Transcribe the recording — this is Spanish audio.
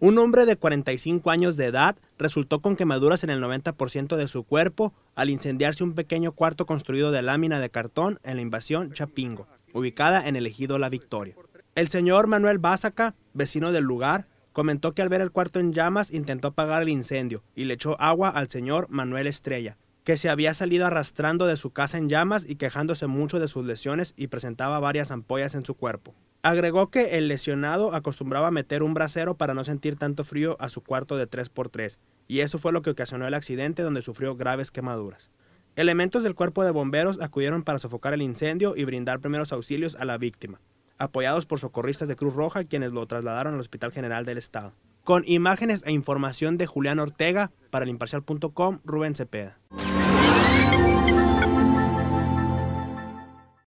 Un hombre de 45 años de edad resultó con quemaduras en el 90% de su cuerpo al incendiarse un pequeño cuarto construido de lámina de cartón en la invasión Chapingo, ubicada en el ejido La Victoria. El señor Manuel Básaca, vecino del lugar, comentó que al ver el cuarto en llamas intentó apagar el incendio y le echó agua al señor Manuel Estrella, que se había salido arrastrando de su casa en llamas y quejándose mucho de sus lesiones y presentaba varias ampollas en su cuerpo. Agregó que el lesionado acostumbraba meter un brasero para no sentir tanto frío a su cuarto de 3x3, y eso fue lo que ocasionó el accidente donde sufrió graves quemaduras. Elementos del cuerpo de bomberos acudieron para sofocar el incendio y brindar primeros auxilios a la víctima, apoyados por socorristas de Cruz Roja quienes lo trasladaron al Hospital General del Estado. Con imágenes e información de Julián Ortega, para el imparcial.com, Rubén Cepeda.